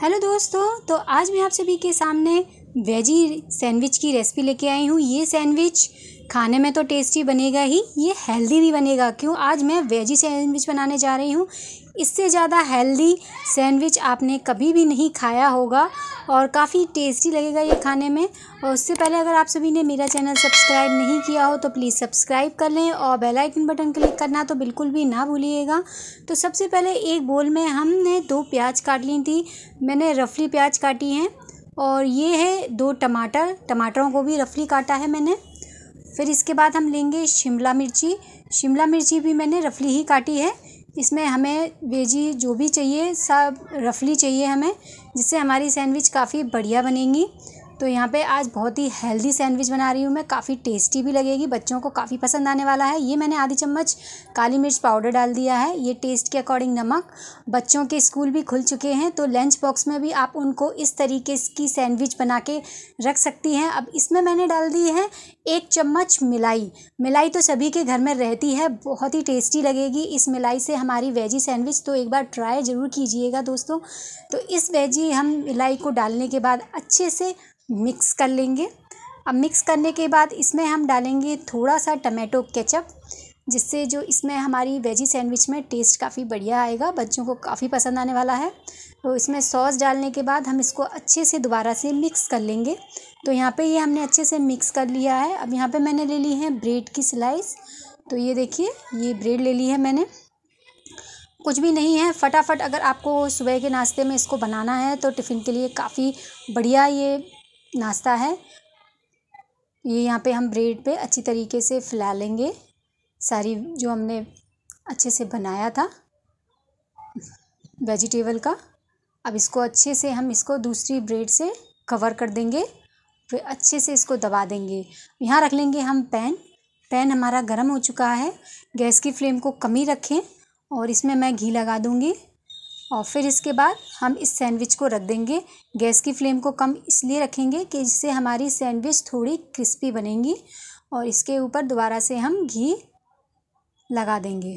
hello दोस्तों तो आज मैं आप सभी के सामने वेजी सैंडविच की रेसिपी लेके आई हूँ ये सैंडविच खाने में तो टेस्टी बनेगा ही ये हेल्दी भी बनेगा क्यों आज मैं वेजी सैंडविच बनाने जा रही हूँ इससे ज़्यादा हेल्दी सैंडविच आपने कभी भी नहीं खाया होगा और काफ़ी टेस्टी लगेगा ये खाने में और उससे पहले अगर आप सभी ने मेरा चैनल सब्सक्राइब नहीं किया हो तो प्लीज़ सब्सक्राइब कर लें और बेल आइकन बटन क्लिक करना तो बिल्कुल भी ना भूलिएगा तो सबसे पहले एक बोल में हमने दो प्याज काट ली थी मैंने रफली प्याज काटी हैं और ये है दो टमाटर टमाटरों को भी रफली काटा है मैंने फिर इसके बाद हम लेंगे शिमला मिर्ची शिमला मिर्ची भी मैंने रफली ही काटी है इसमें हमें वेजी जो भी चाहिए सब रफली चाहिए हमें जिससे हमारी सैंडविच काफ़ी बढ़िया बनेगी तो यहाँ पे आज बहुत ही हेल्दी सैंडविच बना रही हूँ मैं काफ़ी टेस्टी भी लगेगी बच्चों को काफ़ी पसंद आने वाला है ये मैंने आधी चम्मच काली मिर्च पाउडर डाल दिया है ये टेस्ट के अकॉर्डिंग नमक बच्चों के स्कूल भी खुल चुके हैं तो लंच बॉक्स में भी आप उनको इस तरीके की सैंडविच बना के रख सकती हैं अब इसमें मैंने डाल दी है एक चम्मच मिलाई मिलाई तो सभी के घर में रहती है बहुत ही टेस्टी लगेगी इस मिलाई से हमारी वेजी सैंडविच तो एक बार ट्राई ज़रूर कीजिएगा दोस्तों तो इस वेजी हम मिलाई को डालने के बाद अच्छे से मिक्स कर लेंगे अब मिक्स करने के बाद इसमें हम डालेंगे थोड़ा सा टमाटो केचप जिससे जो इसमें हमारी वेजी सैंडविच में टेस्ट काफ़ी बढ़िया आएगा बच्चों को काफ़ी पसंद आने वाला है तो इसमें सॉस डालने के बाद हम इसको अच्छे से दोबारा से मिक्स कर लेंगे तो यहाँ पे ये हमने अच्छे से मिक्स कर लिया है अब यहाँ पे मैंने ले ली है ब्रेड की स्लाइस तो ये देखिए ये ब्रेड ले ली है मैंने कुछ भी नहीं है फटाफट अगर आपको सुबह के नाश्ते में इसको बनाना है तो टिफ़िन के लिए काफ़ी बढ़िया ये नाश्ता है ये यहाँ पे हम ब्रेड पे अच्छी तरीके से फैला लेंगे सारी जो हमने अच्छे से बनाया था वेजिटेबल का अब इसको अच्छे से हम इसको दूसरी ब्रेड से कवर कर देंगे फिर अच्छे से इसको दबा देंगे यहाँ रख लेंगे हम पैन पैन हमारा गर्म हो चुका है गैस की फ्लेम को कमी रखें और इसमें मैं घी लगा दूँगी और फिर इसके बाद हम इस सैंडविच को रख देंगे गैस की फ्लेम को कम इसलिए रखेंगे कि इससे हमारी सैंडविच थोड़ी क्रिस्पी बनेगी और इसके ऊपर दोबारा से हम घी लगा देंगे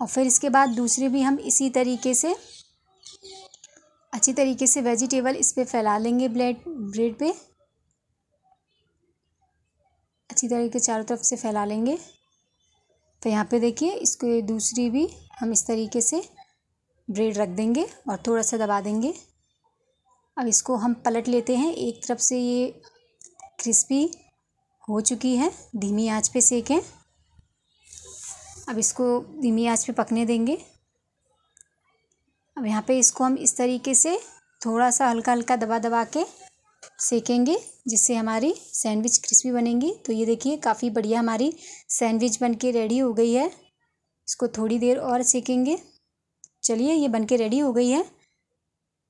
और फिर इसके बाद दूसरे भी हम इसी तरीके से अच्छी तरीके से वेजिटेबल इस पर फैला लेंगे ब्लेड ब्रेड पे अच्छी तरीके चारों तरफ से फैला लेंगे तो यहाँ पे देखिए इसको दूसरी भी हम इस तरीके से ब्रेड रख देंगे और थोड़ा सा दबा देंगे अब इसको हम पलट लेते हैं एक तरफ से ये क्रिस्पी हो चुकी है धीमी आंच पे सेकें अब इसको धीमी आंच पे पकने देंगे अब यहाँ पे इसको हम इस तरीके से थोड़ा सा हल्का हल्का दबा दबा के सेकेंगे जिससे हमारी सैंडविच क्रिस्पी बनेंगी तो ये देखिए काफ़ी बढ़िया हमारी सैंडविच बन के रेडी हो गई है इसको थोड़ी देर और सेकेंगे चलिए ये बनके रेडी हो गई है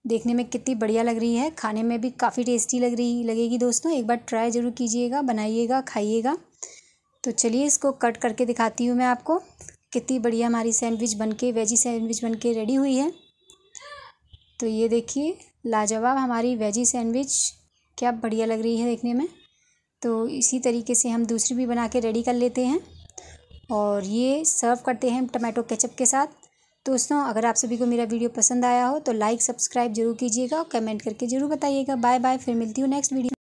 देखने में कितनी बढ़िया लग रही है खाने में भी काफ़ी टेस्टी लग रही लगेगी दोस्तों एक बार ट्राई ज़रूर कीजिएगा बनाइएगा खाइएगा तो चलिए इसको कट करके दिखाती हूँ मैं आपको कितनी बढ़िया हमारी सैंडविच बनके वेजी सैंडविच बनके रेडी हुई है तो ये देखिए लाजवाब हमारी वेजी सैंडविच क्या बढ़िया लग रही है देखने में तो इसी तरीके से हम दूसरी भी बना के रेडी कर लेते हैं और ये सर्व करते हैं टमाटो केचप के साथ दोस्तों अगर आप सभी को मेरा वीडियो पसंद आया हो तो लाइक सब्सक्राइब जरूर कीजिएगा और कमेंट करके जरूर बताइएगा बाय बाय फिर मिलती हूँ नेक्स्ट वीडियो